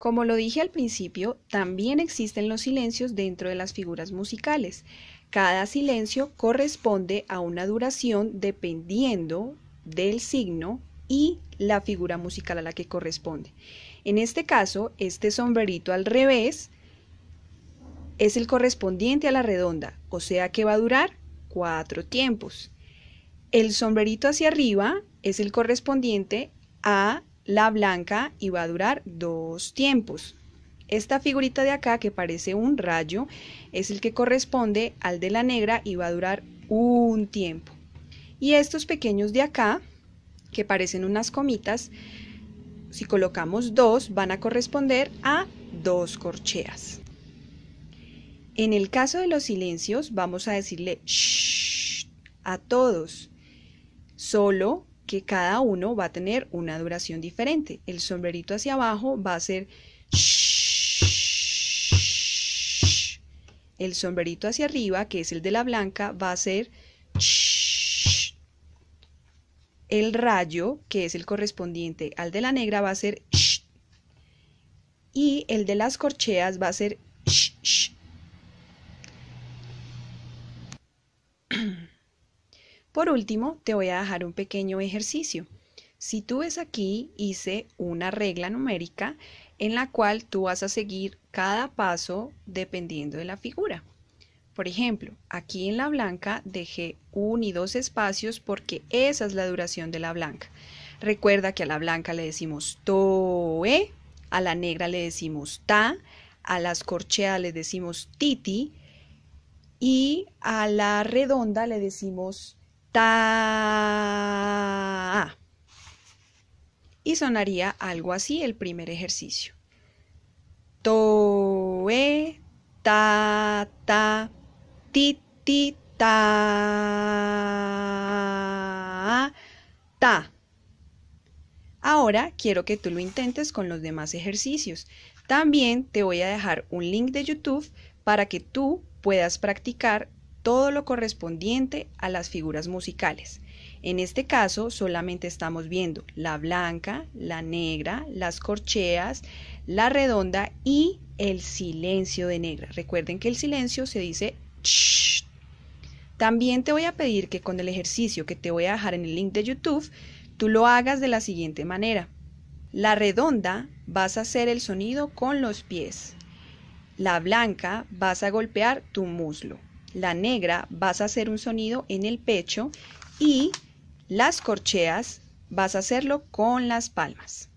Como lo dije al principio, también existen los silencios dentro de las figuras musicales. Cada silencio corresponde a una duración dependiendo del signo y la figura musical a la que corresponde. En este caso, este sombrerito al revés es el correspondiente a la redonda, o sea que va a durar cuatro tiempos. El sombrerito hacia arriba es el correspondiente a la blanca y va a durar dos tiempos. Esta figurita de acá que parece un rayo es el que corresponde al de la negra y va a durar un tiempo. Y estos pequeños de acá que parecen unas comitas, si colocamos dos van a corresponder a dos corcheas. En el caso de los silencios vamos a decirle shh a todos. Solo que cada uno va a tener una duración diferente. El sombrerito hacia abajo va a ser el sombrerito hacia arriba, que es el de la blanca, va a ser el rayo, que es el correspondiente al de la negra, va a ser y el de las corcheas va a ser Por último, te voy a dejar un pequeño ejercicio. Si tú ves aquí, hice una regla numérica en la cual tú vas a seguir cada paso dependiendo de la figura. Por ejemplo, aquí en la blanca dejé un y dos espacios porque esa es la duración de la blanca. Recuerda que a la blanca le decimos toe, a la negra le decimos ta, a las corcheas le decimos titi y a la redonda le decimos ta. Ah. Y sonaría algo así el primer ejercicio. Toe, ta, ta, ti, ti, ta, ta. Ahora quiero que tú lo intentes con los demás ejercicios. También te voy a dejar un link de YouTube para que tú puedas practicar todo lo correspondiente a las figuras musicales. En este caso solamente estamos viendo la blanca, la negra, las corcheas, la redonda y el silencio de negra. Recuerden que el silencio se dice shh. También te voy a pedir que con el ejercicio que te voy a dejar en el link de YouTube, tú lo hagas de la siguiente manera. La redonda vas a hacer el sonido con los pies. La blanca vas a golpear tu muslo la negra vas a hacer un sonido en el pecho y las corcheas vas a hacerlo con las palmas.